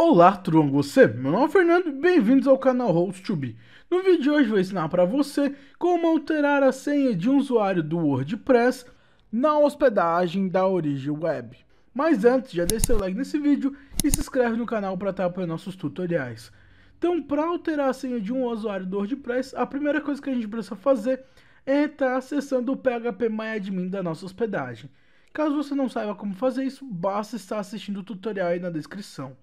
Olá, tudo bom você? É meu nome é Fernando e bem-vindos ao canal host 2 No vídeo de hoje vou ensinar para você como alterar a senha de um usuário do WordPress na hospedagem da origem web. Mas antes, já deixa seu like nesse vídeo e se inscreve no canal para estar apoiando nossos tutoriais. Então, para alterar a senha de um usuário do WordPress, a primeira coisa que a gente precisa fazer é estar acessando o PHP MyAdmin da nossa hospedagem. Caso você não saiba como fazer isso, basta estar assistindo o tutorial aí na descrição.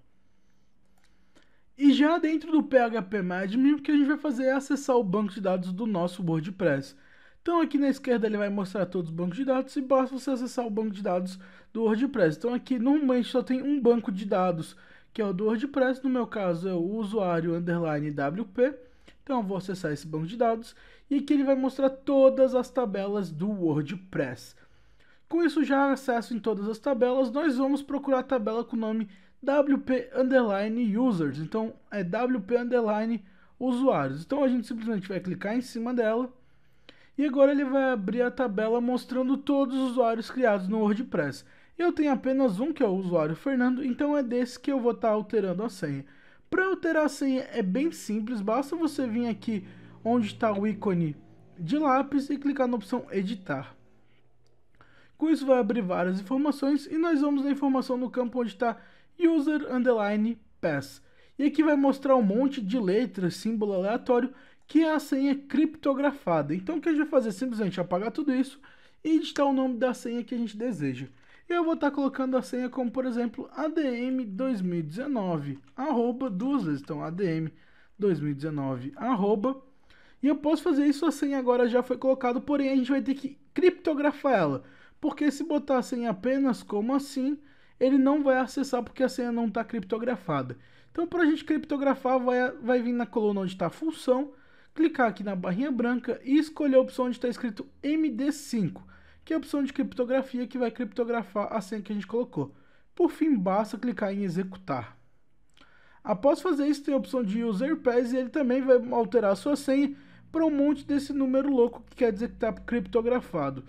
E já dentro do PHP Admin, o que a gente vai fazer é acessar o banco de dados do nosso WordPress. Então aqui na esquerda ele vai mostrar todos os bancos de dados e basta você acessar o banco de dados do WordPress. Então aqui normalmente só tem um banco de dados, que é o do WordPress, no meu caso é o usuário underline WP. Então eu vou acessar esse banco de dados e aqui ele vai mostrar todas as tabelas do WordPress. Com isso já acesso em todas as tabelas, nós vamos procurar a tabela com o nome WP underline users. Então é WP underline usuários. Então a gente simplesmente vai clicar em cima dela. E agora ele vai abrir a tabela mostrando todos os usuários criados no WordPress. Eu tenho apenas um que é o usuário Fernando, então é desse que eu vou estar tá alterando a senha. Para alterar a senha é bem simples, basta você vir aqui onde está o ícone de lápis e clicar na opção editar. Com isso vai abrir várias informações e nós vamos na informação no campo onde está user underline pass. E aqui vai mostrar um monte de letras, símbolo aleatório, que é a senha é criptografada. Então o que a gente vai fazer? Simplesmente apagar tudo isso e digitar o nome da senha que a gente deseja. Eu vou estar tá colocando a senha como, por exemplo, adm2019, arroba duas vezes. Então, adm2019, arroba. E eu posso fazer isso, a senha agora já foi colocada, porém a gente vai ter que criptografar ela porque se botar a senha apenas como assim, ele não vai acessar porque a senha não está criptografada. Então, para a gente criptografar, vai, vai vir na coluna onde está a função, clicar aqui na barrinha branca e escolher a opção onde está escrito MD5, que é a opção de criptografia que vai criptografar a senha que a gente colocou. Por fim, basta clicar em executar. Após fazer isso, tem a opção de User Pass e ele também vai alterar a sua senha para um monte desse número louco que quer dizer que está criptografado.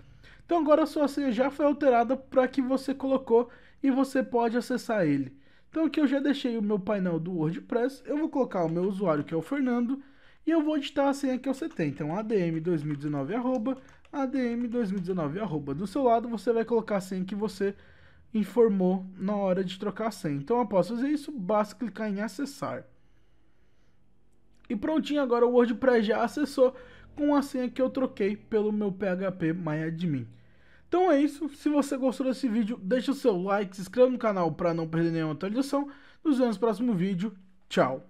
Então agora a sua senha já foi alterada para que você colocou e você pode acessar ele. Então aqui eu já deixei o meu painel do WordPress, eu vou colocar o meu usuário que é o Fernando e eu vou digitar a senha que você tem. Então adm2019 arroba, adm2019 arroba. Do seu lado você vai colocar a senha que você informou na hora de trocar a senha. Então após fazer isso, basta clicar em acessar. E prontinho, agora o WordPress já acessou com tipo a senha que eu troquei pelo meu PHP MyAdmin. É então é isso, se você gostou desse vídeo, deixa o seu like, se inscreva no canal para não perder nenhuma atualização. Nos vemos no próximo vídeo, tchau!